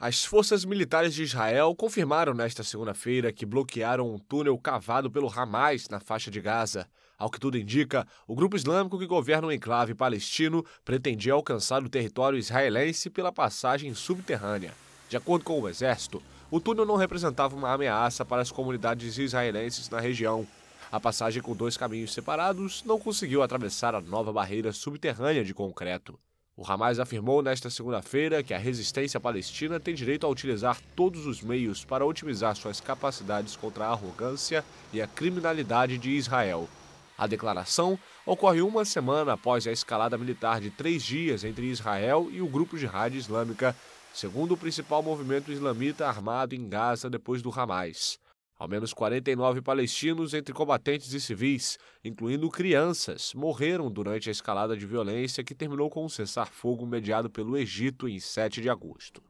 As forças militares de Israel confirmaram nesta segunda-feira que bloquearam um túnel cavado pelo Hamas na faixa de Gaza. Ao que tudo indica, o grupo islâmico que governa o enclave palestino pretendia alcançar o território israelense pela passagem subterrânea. De acordo com o exército, o túnel não representava uma ameaça para as comunidades israelenses na região. A passagem com dois caminhos separados não conseguiu atravessar a nova barreira subterrânea de concreto. O Hamas afirmou nesta segunda-feira que a resistência palestina tem direito a utilizar todos os meios para otimizar suas capacidades contra a arrogância e a criminalidade de Israel. A declaração ocorre uma semana após a escalada militar de três dias entre Israel e o grupo de rádio islâmica, segundo o principal movimento islamita armado em Gaza depois do Hamas. Ao menos 49 palestinos, entre combatentes e civis, incluindo crianças, morreram durante a escalada de violência que terminou com um cessar-fogo mediado pelo Egito em 7 de agosto.